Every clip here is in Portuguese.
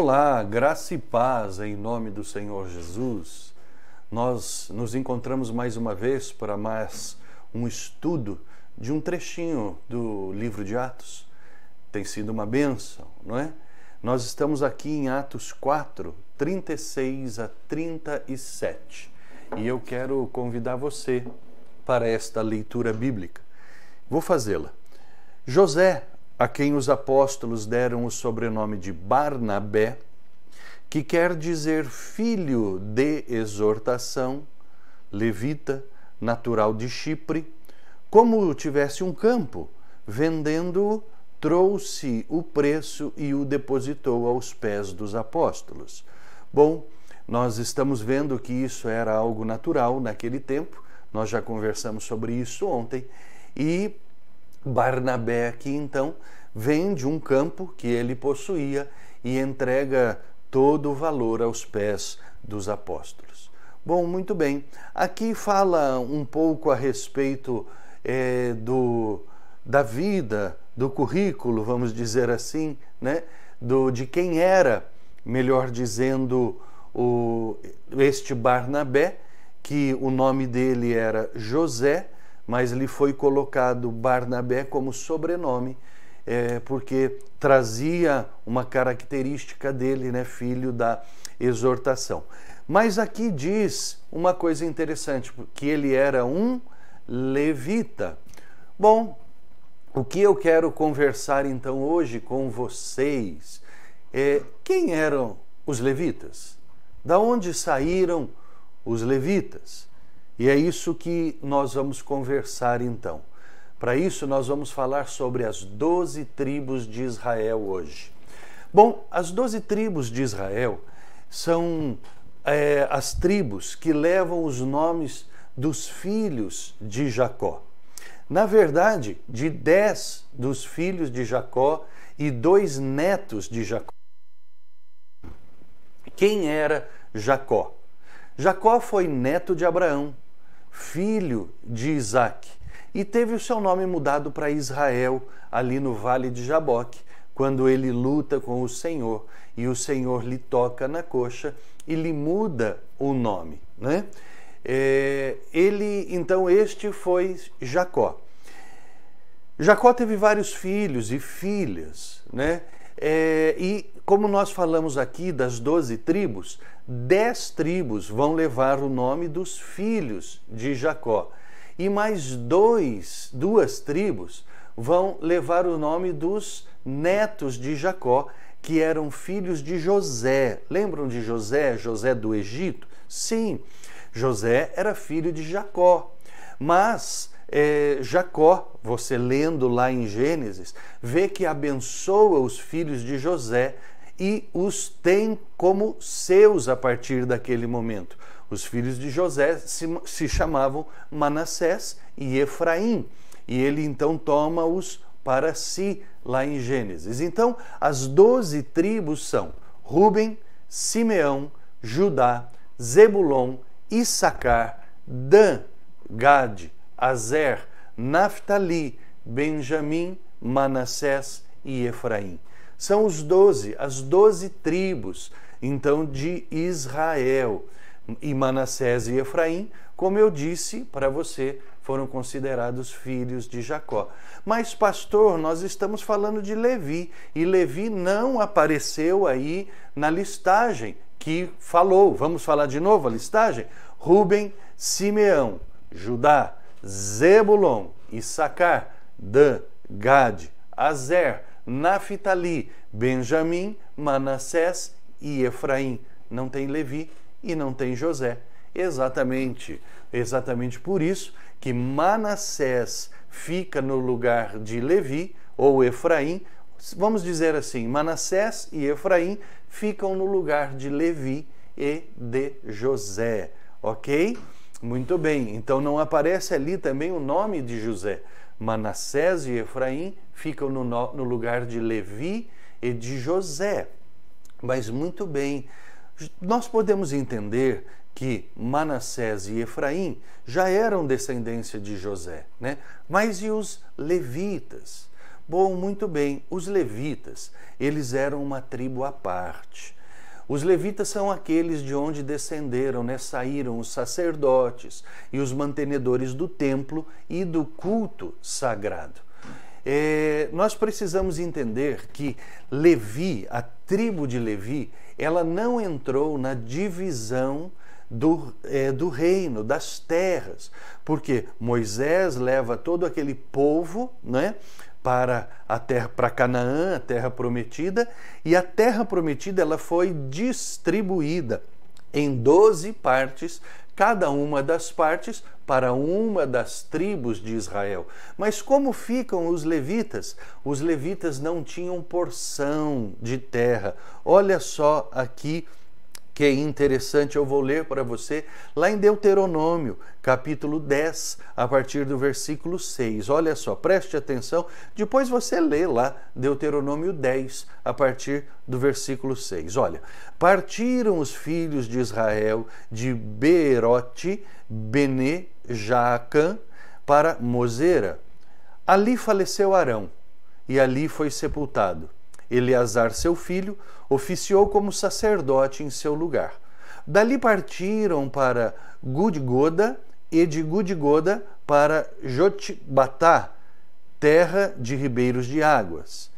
Olá, graça e paz em nome do Senhor Jesus. Nós nos encontramos mais uma vez para mais um estudo de um trechinho do livro de Atos. Tem sido uma bênção, não é? Nós estamos aqui em Atos 4, 36 a 37 e eu quero convidar você para esta leitura bíblica. Vou fazê-la. José, a quem os apóstolos deram o sobrenome de Barnabé, que quer dizer filho de exortação, levita, natural de Chipre, como tivesse um campo, vendendo-o, trouxe o preço e o depositou aos pés dos apóstolos. Bom, nós estamos vendo que isso era algo natural naquele tempo, nós já conversamos sobre isso ontem, e Barnabé aqui então vende um campo que ele possuía e entrega todo o valor aos pés dos apóstolos. Bom, muito bem. Aqui fala um pouco a respeito é, do, da vida, do currículo, vamos dizer assim, né? do, de quem era, melhor dizendo, o, este Barnabé, que o nome dele era José mas lhe foi colocado Barnabé como sobrenome, é, porque trazia uma característica dele, né, filho da exortação. Mas aqui diz uma coisa interessante, que ele era um levita. Bom, o que eu quero conversar então hoje com vocês é quem eram os levitas? Da onde saíram os levitas? E é isso que nós vamos conversar então. Para isso, nós vamos falar sobre as 12 tribos de Israel hoje. Bom, as 12 tribos de Israel são é, as tribos que levam os nomes dos filhos de Jacó. Na verdade, de 10 dos filhos de Jacó e dois netos de Jacó. Quem era Jacó? Jacó foi neto de Abraão, filho de Isaac, e teve o seu nome mudado para Israel, ali no vale de Jaboque, quando ele luta com o Senhor e o Senhor lhe toca na coxa e lhe muda o nome. Né? É, ele, então, este foi Jacó. Jacó teve vários filhos e filhas, né? É, e como nós falamos aqui das doze tribos, dez tribos vão levar o nome dos filhos de Jacó, e mais dois, duas tribos vão levar o nome dos netos de Jacó, que eram filhos de José. Lembram de José, José do Egito? Sim, José era filho de Jacó, mas é, Jacó, você lendo lá em Gênesis, vê que abençoa os filhos de José e os tem como seus a partir daquele momento. Os filhos de José se, se chamavam Manassés e Efraim, e ele então toma-os para si lá em Gênesis. Então, as doze tribos são Ruben, Simeão, Judá, Zebulon, Issacar, Dan, Gade, Azer, Naphtali, Benjamim, Manassés e Efraim. São os doze, as doze tribos, então, de Israel. E Manassés e Efraim, como eu disse para você, foram considerados filhos de Jacó. Mas, pastor, nós estamos falando de Levi, e Levi não apareceu aí na listagem que falou. Vamos falar de novo a listagem? Ruben, Simeão, Judá, Zebulon, Issacar, Dan, Gade, Azer, Naftali, Benjamim, Manassés e Efraim. Não tem Levi e não tem José. Exatamente, exatamente por isso que Manassés fica no lugar de Levi ou Efraim. Vamos dizer assim, Manassés e Efraim ficam no lugar de Levi e de José, ok? Muito bem, então não aparece ali também o nome de José. Manassés e Efraim ficam no, no lugar de Levi e de José. Mas muito bem, nós podemos entender que Manassés e Efraim já eram descendência de José, né? Mas e os levitas? Bom, muito bem, os levitas, eles eram uma tribo à parte. Os levitas são aqueles de onde descenderam, né? saíram os sacerdotes e os mantenedores do templo e do culto sagrado. É, nós precisamos entender que Levi, a tribo de Levi, ela não entrou na divisão do, é, do reino, das terras, porque Moisés leva todo aquele povo né, para a terra para Canaã, a terra prometida, e a terra prometida ela foi distribuída em 12 partes, cada uma das partes para uma das tribos de Israel. Mas como ficam os levitas? Os levitas não tinham porção de terra. Olha só aqui que é interessante, eu vou ler para você lá em Deuteronômio, capítulo 10, a partir do versículo 6. Olha só, preste atenção, depois você lê lá Deuteronômio 10, a partir do versículo 6. Olha, partiram os filhos de Israel de Beerote, Bene, Jaacã, para Moseira. Ali faleceu Arão e ali foi sepultado Eleazar, seu filho, oficiou como sacerdote em seu lugar. Dali partiram para Gudgoda e de Gudgoda para Jotbatá, terra de ribeiros de águas.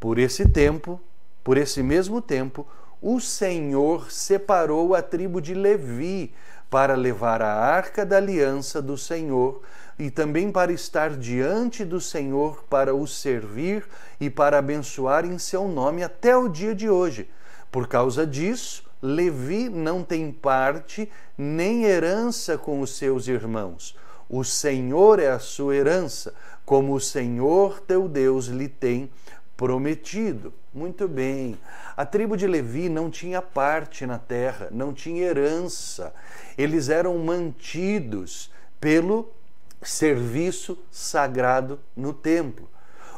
Por esse tempo, por esse mesmo tempo, o Senhor separou a tribo de Levi para levar a arca da aliança do Senhor e também para estar diante do Senhor, para o servir e para abençoar em seu nome até o dia de hoje. Por causa disso, Levi não tem parte nem herança com os seus irmãos. O Senhor é a sua herança, como o Senhor teu Deus lhe tem prometido. Muito bem. A tribo de Levi não tinha parte na terra, não tinha herança. Eles eram mantidos pelo serviço sagrado no templo.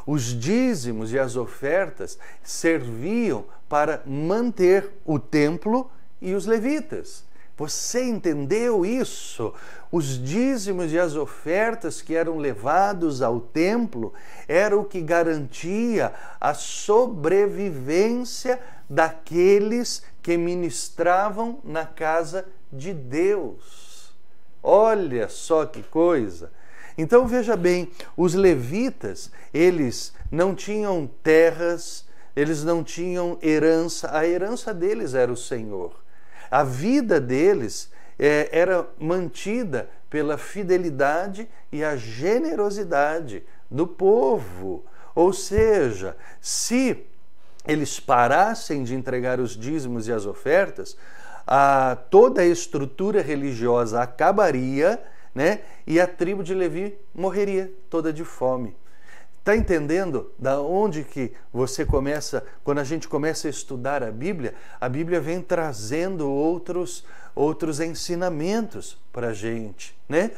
Os dízimos e as ofertas serviam para manter o templo e os levitas. Você entendeu isso? Os dízimos e as ofertas que eram levados ao templo era o que garantia a sobrevivência daqueles que ministravam na casa de Deus. Olha só que coisa! Então veja bem, os levitas, eles não tinham terras, eles não tinham herança, a herança deles era o Senhor. A vida deles é, era mantida pela fidelidade e a generosidade do povo. Ou seja, se eles parassem de entregar os dízimos e as ofertas, a, toda a estrutura religiosa acabaria, né? E a tribo de Levi morreria toda de fome. Está entendendo da onde que você começa, quando a gente começa a estudar a Bíblia, a Bíblia vem trazendo outros, outros ensinamentos para a gente, né?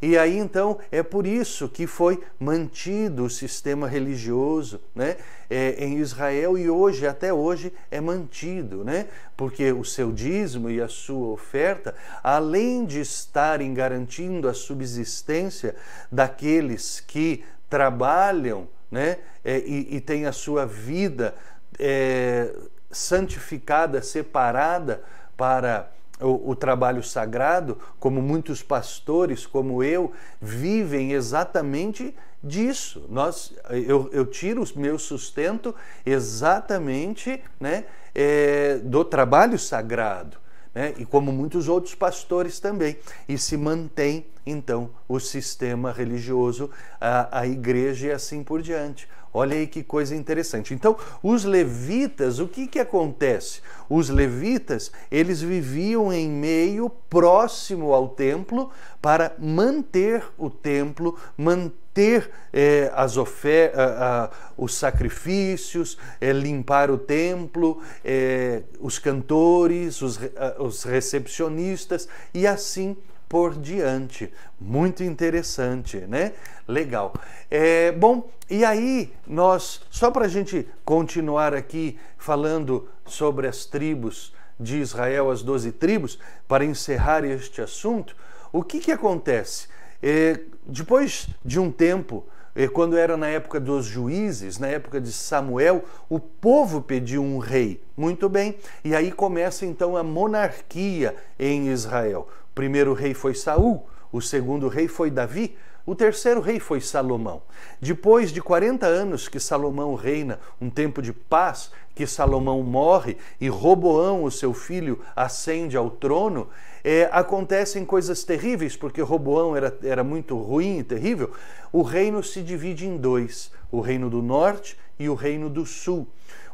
E aí então é por isso que foi mantido o sistema religioso né, é, em Israel e hoje, até hoje, é mantido, né? porque o seu dízimo e a sua oferta, além de estarem garantindo a subsistência daqueles que trabalham né, é, e, e têm a sua vida é, santificada, separada para o, o, trabalho sagrado, como muitos pastores, como eu, vivem exatamente disso. Nós, eu, eu tiro o meu sustento exatamente né, é, do trabalho sagrado, né, e como muitos outros pastores também, e se mantém então o sistema religioso, a, a igreja e assim por diante. Olha aí que coisa interessante. Então, os levitas, o que, que acontece? Os levitas, eles viviam em meio próximo ao templo para manter o templo, manter eh, as ofé a os sacrifícios, eh, limpar o templo, eh, os cantores, os, os recepcionistas e assim por diante. Muito interessante, né? Legal. É, bom, e aí nós, só para a gente continuar aqui falando sobre as tribos de Israel, as doze tribos, para encerrar este assunto, o que, que acontece? É, depois de um tempo, é, quando era na época dos juízes, na época de Samuel, o povo pediu um rei. Muito bem, e aí começa então a monarquia em Israel primeiro rei foi Saul, o segundo rei foi Davi, o terceiro rei foi Salomão. Depois de 40 anos que Salomão reina, um tempo de paz, que Salomão morre e Roboão, o seu filho, ascende ao trono, é, acontecem coisas terríveis, porque Roboão era, era muito ruim e terrível. O reino se divide em dois: o reino do norte e o reino do sul.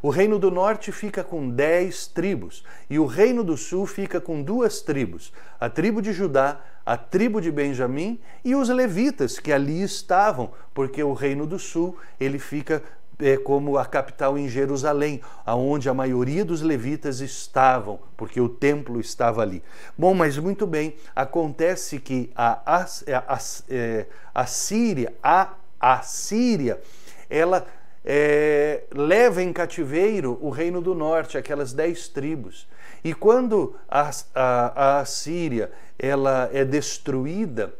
O reino do norte fica com dez tribos, e o reino do sul fica com duas tribos: a tribo de Judá, a tribo de Benjamim e os levitas que ali estavam, porque o reino do sul ele fica é, como a capital em Jerusalém, aonde a maioria dos levitas estavam, porque o templo estava ali. Bom, mas muito bem, acontece que a, é, a, a, é, a Síria, a Assíria, ela é, leva em cativeiro o reino do norte, aquelas dez tribos. E quando a, a, a Síria ela é destruída,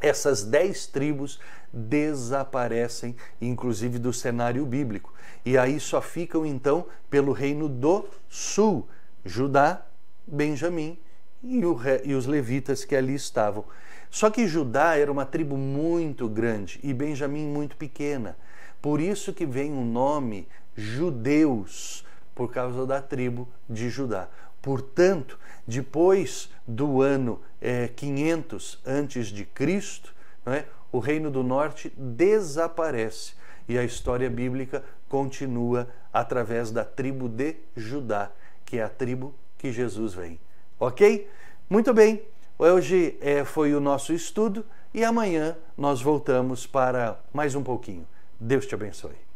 essas dez tribos desaparecem, inclusive do cenário bíblico. E aí só ficam então pelo reino do sul, Judá, Benjamim e, o, e os levitas que ali estavam. Só que Judá era uma tribo muito grande e Benjamim muito pequena. Por isso que vem o nome judeus, por causa da tribo de Judá. Portanto, depois do ano é, 500 antes de Cristo, é? o reino do norte desaparece e a história bíblica continua através da tribo de Judá, que é a tribo que Jesus vem. Ok? Muito bem. Hoje é, foi o nosso estudo e amanhã nós voltamos para mais um pouquinho. Deus te abençoe.